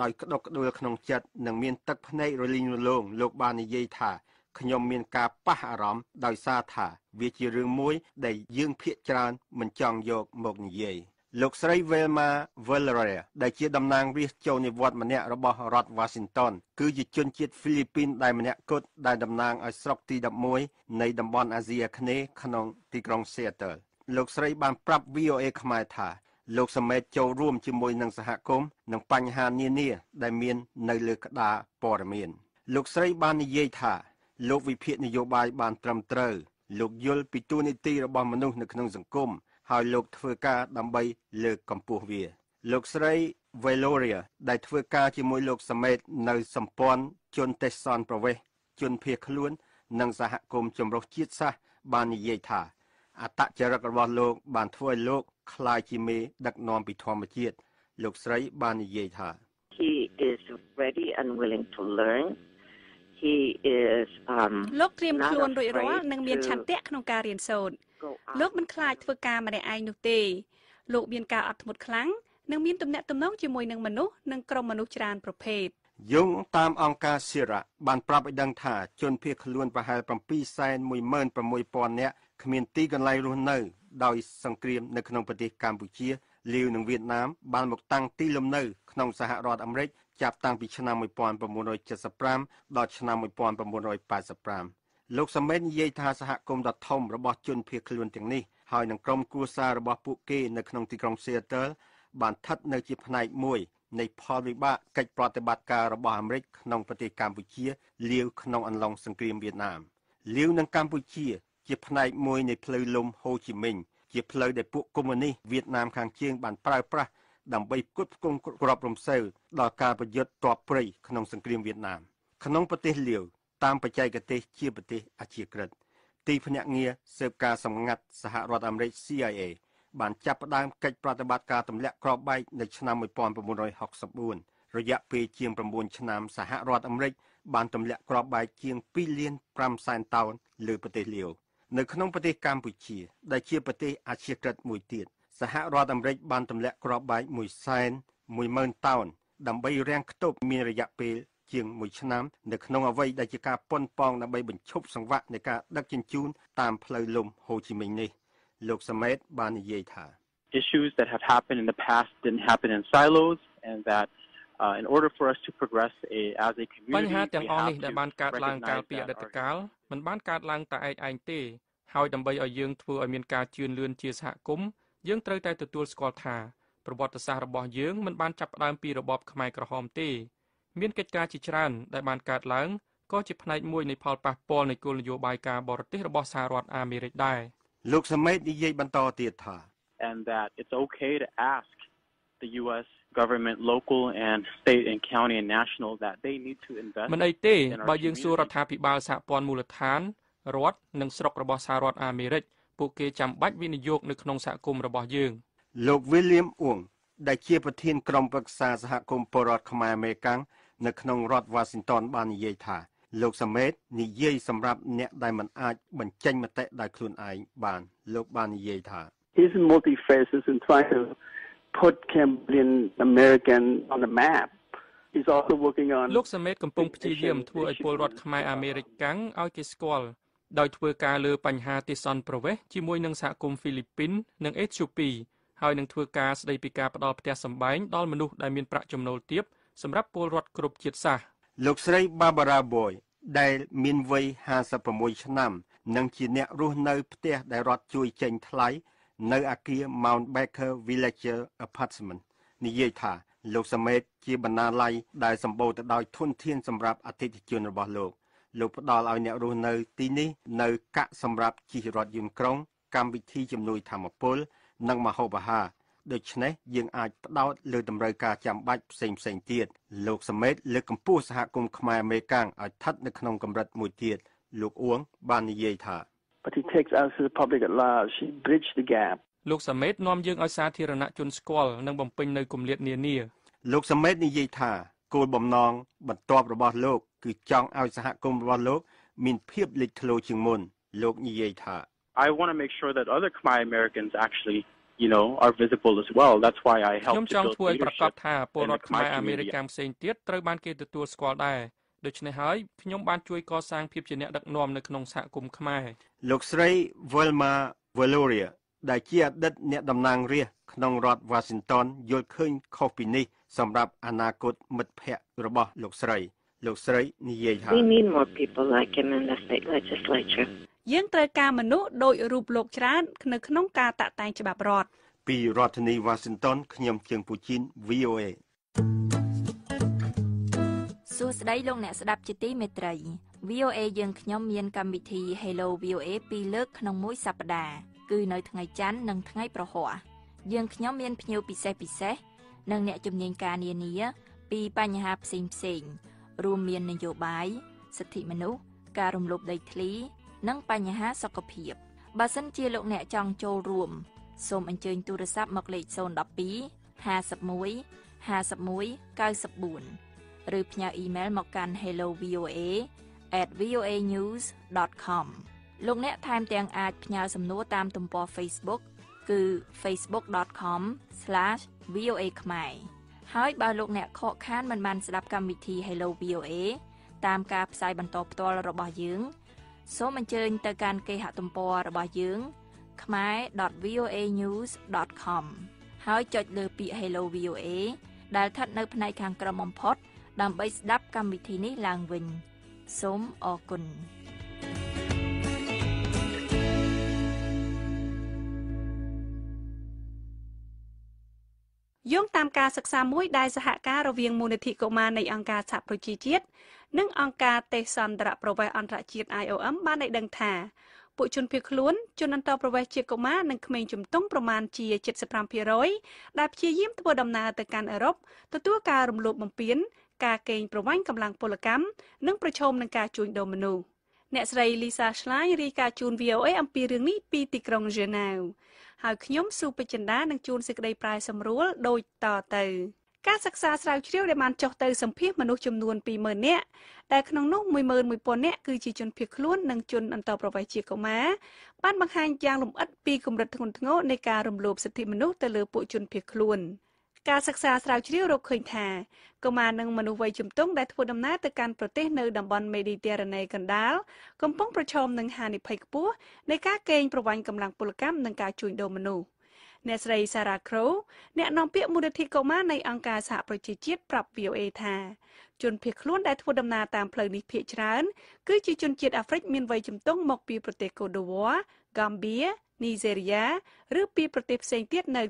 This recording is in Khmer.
ដោយក្តុកក្តួលក្នុងចិត្តនិងមានទឹកភ្នែករលីងរលោងលោកបាននិយាយថាខ្ញុំមានការប៉ះអារម្មណ៍ដោយសារថា វាជារឿងមួយដែលយើងភាកច្រើនមិនចង់យកមកនិយាយលោកស្រី Velma Valeria ដែលជាតំណាងរាស្ត្រចូលនិវត្តន៍ម្នាក់របស់រដ្ឋ Washington គឺជាជនជាតិហ្វីលីពីនដែលម្នាក់គត់ដែលតំណាងឲ្យស្រុកទី11នៃតំបន់អាស៊ីអាគ្នេយ៍ក្នុងទីក្រុង Seattle លោកស្រីបានប្រាប់ VOA ខ្មែរថាលោកសមេតចូលរួមជាមួយនឹងសហគមន៍និងបញ្ហានានាដែលមាននៅលើក្តារព័ត៌មានលោកស្រីបាននិយាយថាលោកវិភាគនយោបាយបានត្រឹមត្រូវលោកយល់ពីទួនាទីរបស់មនុស្សនៅក្នុងសង្គមហើយលោកធ្វើការដើម្បី លើកកម្ពស់វា លោកស្រី Valoria ដែលធ្វើការជាមួយលោកសមេតនៅសម្ព័ន្ធជនទេសសនប្រវេស ជនភៀសខ្លួននិងសហគមន៍ចម្រុះជាតិសាសបាននិយាយថាអតចរិតរបស់លោកបានធ្វើឲ្យលោកคล้ายជាមេដឹកនាំពីធម្មជាតិលោកស្រីបាននិយាយថា He is ready and willing to learn he is um លោកត្រៀមខ្លួនរួចរាល់និងមានឆន្ទៈក្នុងការរៀនសូត្រលោកមិនខ្លាចធ្វើការម្នាក់ឯងនោះទេលោកមានការអត់ធ្មត់ខ្លាំងនិងមានទំនាក់ទំនងជាមួយនឹងមនុស្សនិងក្រុមមនុស្សច្រើនប្រភេទយោងតាមអង្គការ SIRA បានប្រាប់ឲ្យដឹងថាជនភៀសខ្លួនប្រហែល7.16000នាក់គ្មានទីកន្លែងរស់នៅដោយសង្គ្រាមនៅក្នុងប្រទេសកម្ពុជាលាវនិងវៀតណាមបានមកតាំងទីលំនៅក្នុងសហរដ្ឋអាមេរិកចាប់តាំងពីឆ្នាំ1975ដល់ឆ្នាំ1985លោកសមេននិយាយថាសហគមន៍ដ៏ធំរបស់ជនភៀសខ្លួនទាំងនេះ ហើយនឹងក្រុមគ្រួសាររបស់ពួកគេនៅក្នុងទីក្រុង Seattle បានស្ថិតនៅជាផ្នែកមួយនៃផលវិបាកកិច្ចប្រតិបត្តិការរបស់អាមេរិកក្នុងប្រទេសកម្ពុជាលាវក្នុងអន្លង់សង្គ្រាមវៀតណាមលាវនិងកម្ពុជាជាផ្នែកមួយនៃផ្លូវលំហូជីមិញជាផ្លូវដែលពួកកុម្មុយនីសវៀតណាមខាងជើងបានប្រើប្រាស់ដើម្បីផ្គត់ផ្គង់ក្របរំសេវដល់ការប្រយុទ្ធទ័ពព្រៃក្នុងសង្គ្រាមវៀតណាមក្នុងប្រទេសលាវតាមបច្ចេកទេសជាប្រទេសអាជាក្រិត ទីភ្នាក់ងារស៊ើបការសម្ងាត់សហរដ្ឋអាមេរិក CIA បានចាប់ផ្ដើមកិច្ចប្រតិបត្តិការទម្លាក់គ្រាប់បែកនៅឆ្នាំ1964រយៈពេលជាង9ឆ្នាំសហរដ្ឋអាមេរិកបានទម្លាក់គ្រាប់បែកជាង2លាន5សែនតោនលើប្រទេសលាវ។នៅក្នុងប្រទេសកម្ពុជាដែលជាប្រទេសអាជាក្រិតមួយទៀតសហរដ្ឋអាមេរិកបានទម្លាក់គ្រាប់បែកមួយសែន10000តោនដើម្បីរាំងខ្ទប់មានរយៈពេលជាង1ឆ្នាំ នៅក្នុងអ្វីដែលជាការប៉ុនប៉ងដើម្បីបញ្ឈប់សង្វាក់នៃការដឹកជញ្ជូនតាមផ្លូវលំហូជីមិញនេះលោកសមេតបាននិយាយថា issues that have happened in the past didn't happen in silos and that uh, in order for us to progress a, as a community បញ្ហាទាំងអស់នេះដែលបានកើតឡើងកាលពីអតីតកាលមិនបានកើតឡើងតែឯកឯងទេហើយដើម្បីឲ្យយើងធ្វើឲ្យមានការជឿនលឿនជាសហគមន៍យើងត្រូវតែទទួលស្គាល់ថាប្រវត្តិសាស្ត្ររបស់យើងមិនបានចាប់ផ្ដើមពីរបបខ្មែរក្រហមទេមានកិច្ចការជាច្រើនដែលបានកើតឡើងក៏ជាផ្នែកមួយនៃផលប៉ះពាល់នៃគោលនយោបាយការបរទេសរបស់សហរដ្ឋអាមេរិកដែរលោកសមេតនិយាយបន្តទៀតថា and that it's okay to ask the US government local and state and county and national that they need to invest មិនអីទេបើយើងសួររដ្ឋាភិបាលសហព័ន្ធមូលដ្ឋានរដ្ឋនិងស្រុករបស់សហរដ្ឋអាមេរិកពួកគេចាំបាច់វិនិយោគនៅក្នុងសហគមន៍របស់យើងលោក William Ong ដែលជាប្រធានក្រុមប្រឹក្សាសហគមន៍ពលរដ្ឋខ្មែរអមេរិកាំងនៅក្នុងរដ្ឋ Washington បាននិយាយថាលោកសមេតនិយាយសម្រាប់អ្នកដែលមិនអាចបញ្ចេញមតិដោយខ្លួនឯងបាន លោកបាននិយាយថា is multifaces and trying to put Cambodian American on the map លោកសមេតកំពុងព្យាយាមធ្វើឲ្យពលរដ្ឋខ្មែរអាមេរិកកាំងឲ្យគេស្គាល់ដោយធ្វើការលើបញ្ហាទេសន្តប្រវេសជាមួយនឹងសហគមន៍ហ្វីលីពីននិងអេធីអូពីហើយនឹងធ្វើការស្ដីពីការផ្ដល់ផ្ទះសម្បែងដល់មនុស្សដែលមានប្រាក់ចំណូលទាបសម្រាប់ពលរដ្ឋគ្រប់ជាតិសាសន៍លោកស្រី Barbara Boy ដែលមានវ័យ56ឆ្នាំនិងជាអ្នករស់នៅផ្ទះដែលរដ្ឋជួយចេញថ្លៃនៅអាគារ Mount Baker Villager Apartment និយាយថាលោកសមេតជាបណ្ណាល័យដែលសម្បូរទៅដោយធនធានសម្រាប់អតិថិជនរបស់លោកលោកផ្ដល់ឲ្យអ្នករស់នៅទីនេះនៅកាក់សម្រាប់ជិះរថយន្តក្រុងកម្មវិធីជំនួយធម្មពល និងមហូបអាហារដូច្នេះយើងអាចផ្ដោតលើតម្រូវការចាំបាច់ផ្សេងផ្សេងទៀតលោកសមេតលើកកម្ពស់សហគមន៍ខ្មែរមេកាំងឲ្យស្ថិតនៅក្នុងកម្រិតមួយទៀតលោកអួងបាននិយាយថា But it takes us as the public at large to bridge the gap លោកសមេតនាំយើងឲ្យសាធារណជនស្គាល់និងបំពេញនៅគម្លាតនានា លោកសមេតនិយាយថាគោលបំណង បន្ទាប់របស់លោកគឺចង់ឲ្យសហគមន៍របស់លោកមានភាពលេចធ្លោជាងមុនលោកនិយាយថា I want to make sure that other Khmer Americans actually you know are visible as well that's why I help ខ្ញុំចង់ធ្វើឲ្យប្រកាសថាពលរដ្ឋខ្មែរអាមេរិកផ្សេងទៀតត្រូវបានគេទទួលស្គាល់ដែរដូច្នេះហើយខ្ញុំបានជួយកសាងភាពជាអ្នកដឹកនាំនៅក្នុងសហគមន៍ខ្មែរលោកស្រី Velma Valoria ដែលជាអតីតអ្នកតំណាងរាស្ត្រក្នុងរដ្ឋ Washington យល់ឃើញខុសពីនេះ សម្រាប់អនាគតមិត្តភ័ក្តិរបស់លោកស្រី។លោកស្រីនិយាយថា We need more people like him in the state legislature យើងត្រូវការមនុស្សដូចរូបលោកច្រើននៅក្នុងការតាក់តែងច្បាប់រដ្ឋពីរដ្ឋធានី Washington ខ្ញុំជើងពូជីន VOA សួស្តីលោកអ្នកស្ដាប់ជាទីមេត្រី VOA យើងខ្ញុំមានកម្មវិធី Hello VOA ពីរលើកក្នុងមួយសប្តាហ៍គឺនៅថ្ងៃច័ន្ទនិងថ្ងៃប្រហ័សយើងខ្ញុំមានភ្ញៀវពិសេសពិសេសនិងអ្នកជំនាញការនានា ពីបញ្ហាផ្សេងផ្សេងរួមមាននយោបាយសិទ្ធិមនុស្សការរំលោភដីធ្លី និង បញ្ហាសុខភាពបើសិនជាលោកអ្នកចង់ចូលរួមសូមអញ្ជើញទូរស័ព្ទមកលេខ012 51 51 94ឬផ្ញើអ៊ីមែលមកកាន់ hellovoa@voanews.com លោកអ្នកថែមទាំងអាចផ្ញើសំណួរតាមទំព័រ Facebook គឺ facebook.com/voa ខ្មែរហើយបើលោកអ្នកខកខានមិនបានស្ដាប់កម្មវិធី Hello VOA តាមការផ្សាយបន្តផ្ទាល់របស់យើង សូមអញ្ជើញ ទៅកាន់គេហទំព័ររបស់យើង kmae.voanews.com ហើយចុចលើពាក្យ Hello VOA ដែលស្ថិតនៅ ផ្នែកខាងក្រោមបំផុតដើម្បីស្ដាប់កម្មវិធីនេះឡើងវិញសូមអរគុណ។យោងតាមការសិក្សាមួយដែលសហការរវាងមូលនិធិកុមារនៃអង្គការសហប្រជាជាតិនិងអង្គការទេសន្តរប្រវេសអន្តរជាតិ IOM បានឲ្យដឹងថាពួកជនភៀសខ្លួនជនអន្តរប្រវេសជាកុមារនិងក្មេងជំទង់ប្រមាណជា75%ដែលព្យាយាមធ្វើដំណើរទៅកាន់អឺរ៉ុបទទួលការរំលោភបំពាន ការកេងប្រវ័ញ្ចកម្លាំងពលកម្មនិងប្រឈមនឹងការជួញដូរមនុស្ស។អ្នកស្រី Lisa Schlein រាយការណ៍ជូន VOA អំពីរឿងនេះពីទីក្រុង Geneva ហើយខ្ញុំស៊ូពេជ្ជិន្តានឹងជូនសេចក្តីប្រាយសម្រួលដូចតទៅ ការសិក្សាស្រាវជ្រាវដែលបានចុះទៅសម្ភាសមនុស្សចំនួន20000នាក់ដែលក្នុងនោះ11000នាក់គឺជាជនភៀសខ្លួននិងជនអន្តោប្រវេសន៍ជាកុមារបានបង្ហាញយ៉ាងលម្អិតពីកម្រិតធ្ងន់ធ្ងរនៃការរំលោភសិទ្ធិមនុស្សទៅលើពួកជនភៀសខ្លួន។ការសិក្សាស្រាវជ្រាវរកឃើញថាកុមារនិងមនុស្សវ័យជំទង់ដែលធ្វើដំណើរទៅកាន់ប្រទេសនៅតំបន់មេឌីទែរ៉ាណេកណ្ដាលកំពុងប្រឈមនឹងហានិភ័យខ្ពស់នៃការកេងប្រវ័ញ្ចកម្លាំងពលកម្មនិងការជួញដូរមនុស្សអ្នកស្រី Sarah Crow អ្នកនាំពាក្យមូលនិធិកុមារនៃអង្គការសហប្រជាជាតិប្រាប់ VOA ថាជនភៀសខ្លួនដែលធ្វើដំណើរតាមផ្លូវនេះភាគច្រើនគឺជាជនជាតិអាហ្វ្រិកមានវ័យជំទង់មកពីប្រទេសកូដូវ៉ា Gambia Nigeria ឬពីប្រទេសផ្សេងទៀតនៅ